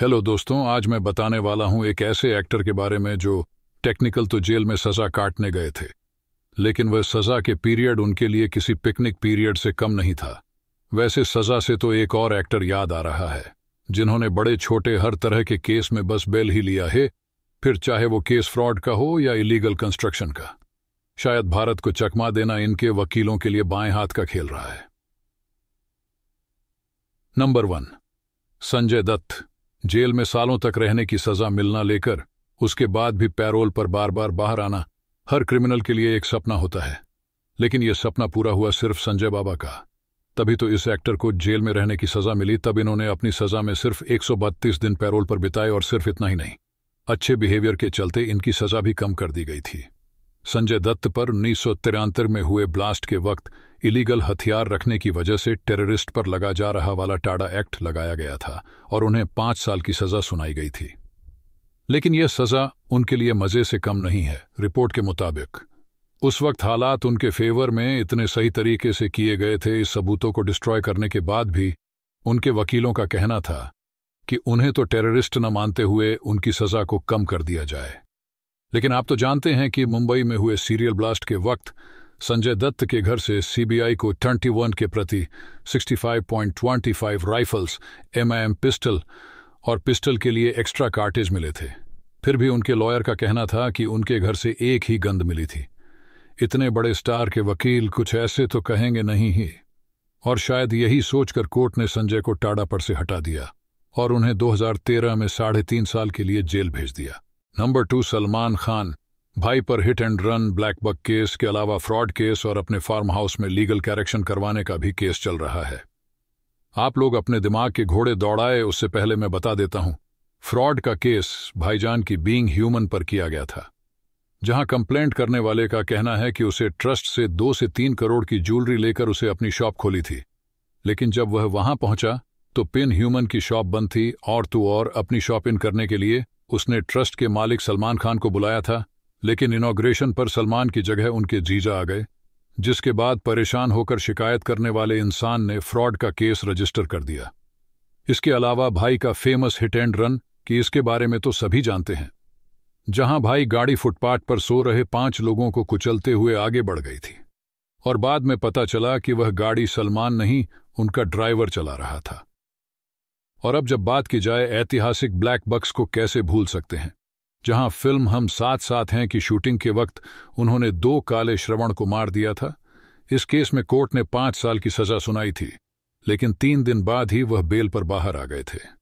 hello दोस्तों आज मैं बताने वाला हूं एक ऐसे एक्टर के बारे में जो टेक्निकल तो जेल में सजा काटने गए थे लेकिन वह सजा के पीरियड उनके लिए किसी पिकनिक पीरियड से कम नहीं था वैसे सजा से तो एक और एक्टर याद आ रहा है जिन्होंने बड़े छोटे हर तरह के केस में बस बेल ही लिया है फिर चाहे वो केस फ्रॉड का हो या इलीगल कंस्ट्रक्शन का शायद भारत को चकमा देना इनके वकीलों के लिए बाएं हाथ का खेल रहा है number one Sanjay Dutt jail में सालों तक रहने की सजा मिलना लेकर उसके बाद भी पैरोल पर बार बार बाहर आना हर क्रिमिनल के लिए एक सपना होता है लेकिन यह सपना पूरा हुआ सिर्फ संजय बाबा का तभी तो इस एक्टर को जेल में रहने की सजा मिली तब इन्होंने अपनी सजा में सिर्फ 132 दिन पैरोल पर बिताए और सिर्फ इतना ही नहीं अच्छे बिहेवियर के चलते इनकी सजा भी कम कर दी गई थी संजय दत्त पर उन्नीस में हुए ब्लास्ट के वक्त इलीगल हथियार रखने की वजह से टेररिस्ट पर लगा जा रहा वाला टाडा एक्ट लगाया गया था और उन्हें पांच साल की सजा सुनाई गई थी लेकिन यह सजा उनके लिए मजे से कम नहीं है रिपोर्ट के मुताबिक उस वक्त हालात उनके फेवर में इतने सही तरीके से किए गए थे इस सबूतों को डिस्ट्रॉय करने के बाद भी उनके वकीलों का कहना था कि उन्हें तो टेररिस्ट न मानते हुए उनकी सजा को कम कर दिया जाए लेकिन आप तो जानते हैं कि मुंबई में हुए सीरियल ब्लास्ट के वक्त संजय दत्त के घर से सीबीआई को 21 के प्रति 65.25 राइफल्स एमआईएम पिस्टल और पिस्टल के लिए एक्स्ट्रा कार्टेज मिले थे फिर भी उनके लॉयर का कहना था कि उनके घर से एक ही गंद मिली थी इतने बड़े स्टार के वकील कुछ ऐसे तो कहेंगे नहीं ही और शायद यही सोचकर कोर्ट ने संजय को टाड़ा पर से हटा दिया और उन्हें 2013 में साढ़े तीन साल के लिए जेल भेज दिया नंबर टू सलमान खान भाई पर hit and run blackbuck case के अलावा फ्रॉड केस और अपने फार्म हाउस में लीगल कैरेक्शन करवाने का भी केस चल रहा है आप लोग अपने दिमाग के घोड़े दौड़ाए उससे पहले मैं बता देता हूं फ्रॉड का केस भाईजान की बीइंग ह्यूमन पर किया गया था जहां कंप्लेंट करने वाले का कहना है कि उसे ट्रस्ट से दो से तीन करोड़ की ज्वेलरी लेकर उसे अपनी शॉप खोली थी लेकिन जब वह वहां पहुंचा तो पिन ह्यूमन की शॉप बंद थी और तो और अपनी शॉप इन करने के लिए उसने ट्रस्ट के मालिक सलमान खान को बुलाया था लेकिन इनाग्रेशन पर सलमान की जगह उनके जीजा आ गए जिसके बाद परेशान होकर शिकायत करने वाले इंसान ने फ्रॉड का केस रजिस्टर कर दिया इसके अलावा भाई का फेमस हिट एंड रन कि इसके बारे में तो सभी जानते हैं जहां भाई गाड़ी फुटपाथ पर सो रहे पांच लोगों को कुचलते हुए आगे बढ़ गई थी और बाद में पता चला कि वह गाड़ी सलमान नहीं उनका ड्राइवर चला रहा था और अब जब बात की जाए ऐतिहासिक ब्लैक बक्स को कैसे भूल सकते हैं जहां फिल्म हम साथ साथ हैं की शूटिंग के वक्त उन्होंने दो काले श्रवण को मार दिया था इस केस में कोर्ट ने पांच साल की सजा सुनाई थी लेकिन तीन दिन बाद ही वह बेल पर बाहर आ गए थे